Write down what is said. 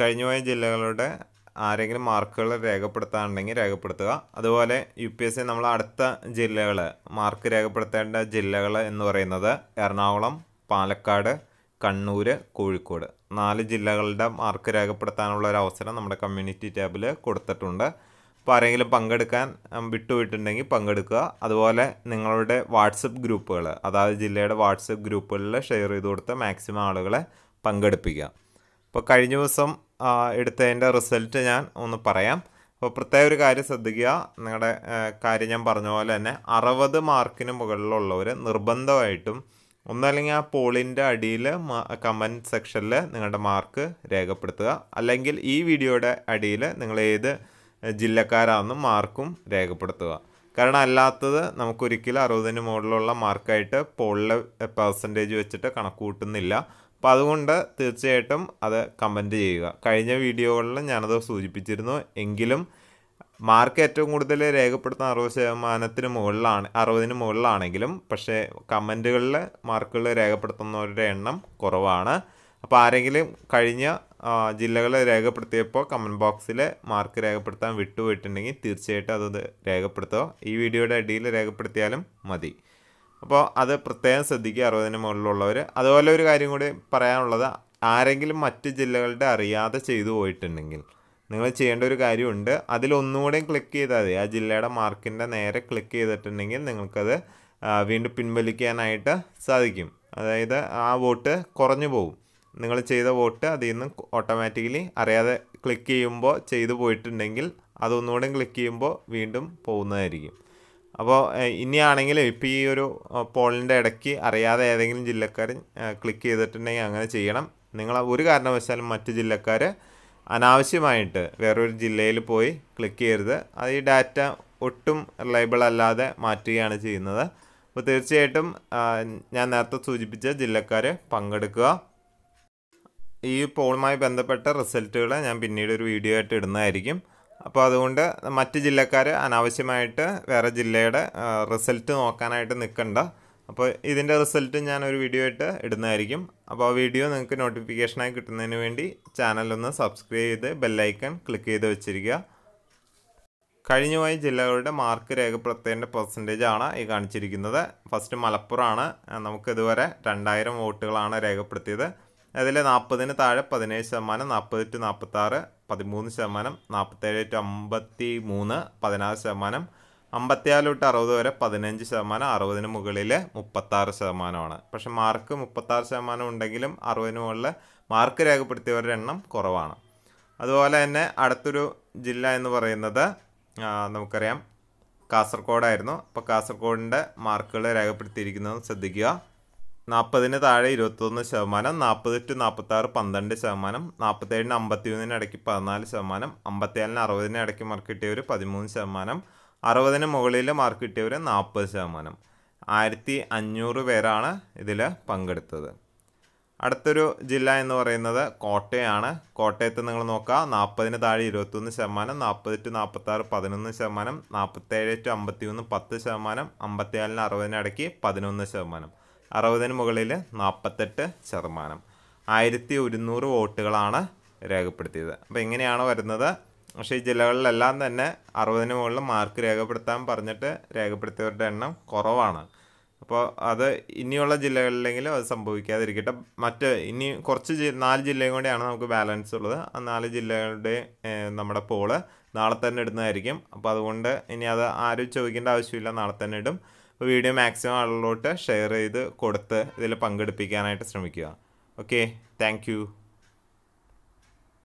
പോയ ജില്ലകളുടെ ആരെങ്കിലും മാർക്കുകൾ രേഖപ്പെടുത്താനുണ്ടെങ്കിൽ രേഖപ്പെടുത്തുക അതുപോലെ യു പി എസ് സി നമ്മൾ അടുത്ത ജില്ലകൾ മാർക്ക് രേഖപ്പെടുത്തേണ്ട ജില്ലകൾ എന്ന് പറയുന്നത് എറണാകുളം പാലക്കാട് കണ്ണൂർ കോഴിക്കോട് നാല് ജില്ലകളുടെ മാർക്ക് രേഖപ്പെടുത്താനുള്ള ഒരു അവസരം നമ്മുടെ കമ്മ്യൂണിറ്റി ടാബിൽ കൊടുത്തിട്ടുണ്ട് അപ്പോൾ ആരെങ്കിലും പങ്കെടുക്കാൻ വിട്ടുപോയിട്ടുണ്ടെങ്കിൽ പങ്കെടുക്കുക അതുപോലെ നിങ്ങളുടെ വാട്സപ്പ് ഗ്രൂപ്പുകൾ അതായത് ജില്ലയുടെ വാട്സപ്പ് ഗ്രൂപ്പുകളിൽ ഷെയർ ചെയ്ത് കൊടുത്ത് മാക്സിമം ആളുകളെ പങ്കെടുപ്പിക്കുക അപ്പോൾ കഴിഞ്ഞ ദിവസം എടുത്തതിൻ്റെ റിസൾട്ട് ഞാൻ ഒന്ന് പറയാം അപ്പോൾ പ്രത്യേക ഒരു കാര്യം ശ്രദ്ധിക്കുക നിങ്ങളുടെ കാര്യം ഞാൻ പറഞ്ഞ പോലെ തന്നെ അറുപത് മാർക്കിന് മുകളിലുള്ളവർ നിർബന്ധമായിട്ടും ഒന്നല്ലെങ്കിൽ ആ പോളിൻ്റെ അടിയിൽ കമൻറ്റ് സെക്ഷനിൽ നിങ്ങളുടെ മാർക്ക് രേഖപ്പെടുത്തുക അല്ലെങ്കിൽ ഈ വീഡിയോയുടെ അടിയിൽ നിങ്ങൾ ഏത് ജില്ലക്കാരാണെന്നും മാർക്കും രേഖപ്പെടുത്തുക കാരണം അല്ലാത്തത് നമുക്കൊരിക്കലും അറുപതിന് മുകളിലുള്ള മാർക്കായിട്ട് പോളിലെ പെർസെൻറ്റേജ് വെച്ചിട്ട് കണക്കൂട്ടുന്നില്ല അപ്പോൾ അതുകൊണ്ട് തീർച്ചയായിട്ടും അത് കമൻറ്റ് ചെയ്യുക കഴിഞ്ഞ വീഡിയോകളിൽ ഞാനത് സൂചിപ്പിച്ചിരുന്നു എങ്കിലും മാർക്ക് ഏറ്റവും കൂടുതൽ രേഖപ്പെടുത്തുന്ന അറുപത് ശതമാനത്തിന് മുകളിലാണ് അറുപതിന് മുകളിലാണെങ്കിലും പക്ഷേ കമൻറ്റുകളിൽ മാർക്കുകൾ രേഖപ്പെടുത്തുന്നവരുടെ എണ്ണം കുറവാണ് അപ്പോൾ ആരെങ്കിലും കഴിഞ്ഞ ജില്ലകൾ രേഖപ്പെടുത്തിയപ്പോൾ കമൻറ്റ് ബോക്സിൽ മാർക്ക് രേഖപ്പെടുത്താൻ വിട്ടുപോയിട്ടുണ്ടെങ്കിൽ തീർച്ചയായിട്ടും അത് രേഖപ്പെടുത്തുക ഈ വീഡിയോയുടെ അടിയിൽ രേഖപ്പെടുത്തിയാലും മതി അപ്പോൾ അത് പ്രത്യേകം ശ്രദ്ധിക്കുക അറുപതിന് മുകളിലുള്ളവർ അതുപോലെ ഒരു കാര്യം കൂടി പറയാനുള്ളത് ആരെങ്കിലും മറ്റ് ജില്ലകളുടെ അറിയാതെ ചെയ്തു പോയിട്ടുണ്ടെങ്കിൽ നിങ്ങൾ ചെയ്യേണ്ട ഒരു കാര്യമുണ്ട് അതിലൊന്നുകൂടെയും ക്ലിക്ക് ചെയ്താൽ മതി ആ ജില്ലയുടെ മാർക്കിൻ്റെ നേരെ ക്ലിക്ക് ചെയ്തിട്ടുണ്ടെങ്കിൽ നിങ്ങൾക്കത് വീണ്ടും പിൻവലിക്കാനായിട്ട് സാധിക്കും അതായത് ആ വോട്ട് കുറഞ്ഞു പോകും നിങ്ങൾ ചെയ്ത വോട്ട് അതിൽ നിന്ന് ഓട്ടോമാറ്റിക്കലി അറിയാതെ ക്ലിക്ക് ചെയ്യുമ്പോൾ ചെയ്തു പോയിട്ടുണ്ടെങ്കിൽ അതൊന്നുകൂടെ ക്ലിക്ക് ചെയ്യുമ്പോൾ വീണ്ടും പോകുന്നതായിരിക്കും അപ്പോൾ ഇനിയാണെങ്കിൽ ഇപ്പോൾ ഈ ഒരു പോളിൻ്റെ ഇടയ്ക്ക് അറിയാതെ ഏതെങ്കിലും ജില്ലക്കാരൻ ക്ലിക്ക് ചെയ്തിട്ടുണ്ടെങ്കിൽ അങ്ങനെ ചെയ്യണം നിങ്ങൾ ഒരു കാരണവശാലും മറ്റ് ജില്ലക്കാർ അനാവശ്യമായിട്ട് വേറൊരു ജില്ലയിൽ പോയി ക്ലിക്ക് ചെയ്യരുത് അത് ഈ ഡാറ്റ ഒട്ടും റിലയബിൾ അല്ലാതെ മാറ്റുകയാണ് ചെയ്യുന്നത് അപ്പോൾ തീർച്ചയായിട്ടും ഞാൻ നേരത്തെ സൂചിപ്പിച്ച ജില്ലക്കാർ പങ്കെടുക്കുക ഈ പോളുമായി ബന്ധപ്പെട്ട റിസൾട്ടുകൾ ഞാൻ പിന്നീട് ഒരു വീഡിയോ ആയിട്ട് ഇടുന്നതായിരിക്കും അപ്പോൾ അതുകൊണ്ട് മറ്റ് ജില്ലക്കാർ അനാവശ്യമായിട്ട് വേറെ ജില്ലയുടെ റിസൾട്ട് നോക്കാനായിട്ട് നിൽക്കണ്ട അപ്പോൾ ഇതിൻ്റെ റിസൾട്ട് ഒരു വീഡിയോ ആയിട്ട് ഇടുന്നതായിരിക്കും അപ്പോൾ ആ വീഡിയോ നിങ്ങൾക്ക് നോട്ടിഫിക്കേഷനായി കിട്ടുന്നതിന് വേണ്ടി ചാനലൊന്ന് സബ്സ്ക്രൈബ് ചെയ്ത് ബെല്ലൈക്കൺ ക്ലിക്ക് ചെയ്ത് വെച്ചിരിക്കുക കഴിഞ്ഞുപോയ ജില്ലകളുടെ മാർക്ക് രേഖപ്പെടുത്തേണ്ട പെർസെൻറ്റേജ് ആണ് ഈ കാണിച്ചിരിക്കുന്നത് ഫസ്റ്റ് മലപ്പുറമാണ് നമുക്ക് ഇതുവരെ രണ്ടായിരം വോട്ടുകളാണ് രേഖപ്പെടുത്തിയത് അതിൽ നാൽപ്പതിന് താഴെ പതിനേഴ് ശതമാനം നാൽപ്പത് ടു നാൽപ്പത്തി ആറ് പതിമൂന്ന് ശതമാനം നാൽപ്പത്തേഴ് ടു അമ്പത്തി മൂന്ന് പതിനാറ് ശതമാനം അമ്പത്തിനാല് തൊട്ട് അറുപത് വരെ പതിനഞ്ച് ശതമാനം അറുപതിന് മുകളിൽ മുപ്പത്താറ് ശതമാനമാണ് പക്ഷെ മാർക്ക് മുപ്പത്താറ് ശതമാനം ഉണ്ടെങ്കിലും അറുപതിന് മുകളിൽ മാർക്ക് രേഖപ്പെടുത്തിയവരുടെ എണ്ണം കുറവാണ് അതുപോലെ തന്നെ അടുത്തൊരു ജില്ല എന്ന് പറയുന്നത് നമുക്കറിയാം കാസർഗോഡായിരുന്നു അപ്പോൾ കാസർഗോഡിൻ്റെ മാർക്കുകൾ രേഖപ്പെടുത്തിയിരിക്കുന്നത് ശ്രദ്ധിക്കുക നാൽപ്പതിന് താഴെ ഇരുപത്തൊന്ന് ശതമാനം നാൽപ്പത് ടു നാൽപ്പത്തി ആറ് പന്ത്രണ്ട് ശതമാനം നാൽപ്പത്തേഴിന് അമ്പത്തിമൂന്നിന് ഇടയ്ക്ക് പതിനാല് ശതമാനം അമ്പത്തേഴിന് അറുപതിന് ഇടയ്ക്ക് മാർക്ക് കിട്ടിയവർ പതിമൂന്ന് ശതമാനം അറുപതിന് മുകളിൽ മാർക്ക് കിട്ടിയവർ നാൽപ്പത് ശതമാനം ആയിരത്തി അഞ്ഞൂറ് പേരാണ് ഇതിൽ പങ്കെടുത്തത് അടുത്തൊരു ജില്ല എന്ന് പറയുന്നത് കോട്ടയമാണ് കോട്ടയത്ത് നിങ്ങൾ നോക്കുക നാൽപ്പതിന് താഴെ ഇരുപത്തൊന്ന് ശതമാനം നാൽപ്പത് ടു നാൽപ്പത്തി ആറ് പതിനൊന്ന് ശതമാനം നാൽപ്പത്തേഴ് ടു അമ്പത്തിമൂന്ന് പത്ത് ശതമാനം അമ്പത്തിനാലിന് അറുപതിന് ഇടയ്ക്ക് പതിനൊന്ന് ശതമാനം അറുപതിന് മുകളിൽ നാൽപ്പത്തെട്ട് ശതമാനം ആയിരത്തി ഒരുന്നൂറ് വോട്ടുകളാണ് രേഖപ്പെടുത്തിയത് അപ്പോൾ ഇങ്ങനെയാണ് വരുന്നത് പക്ഷേ ഈ ജില്ലകളിലെല്ലാം തന്നെ അറുപതിന് മുകളിൽ മാർക്ക് രേഖപ്പെടുത്താൻ പറഞ്ഞിട്ട് രേഖപ്പെടുത്തിയവരുടെ എണ്ണം കുറവാണ് അപ്പോൾ അത് ഇനിയുള്ള ജില്ലകളിലെങ്കിലും അത് സംഭവിക്കാതിരിക്കട്ടെ മറ്റ് ഇനി കുറച്ച് നാല് ജില്ലയും കൂടെയാണ് നമുക്ക് ബാലൻസ് ഉള്ളത് ആ നാല് ജില്ലകളുടെ നമ്മുടെ പോള് നാളെ തന്നെ ഇടുന്നതായിരിക്കും അപ്പോൾ അതുകൊണ്ട് ഇനി അത് ആരും ചോദിക്കേണ്ട ആവശ്യമില്ല നാളെ തന്നെ ഇടും അപ്പോൾ വീഡിയോ മാക്സിമം ആളുകളോട്ട് ഷെയർ ചെയ്ത് കൊടുത്ത് ഇതിൽ പങ്കെടുപ്പിക്കാനായിട്ട് ശ്രമിക്കുക ഓക്കെ താങ്ക്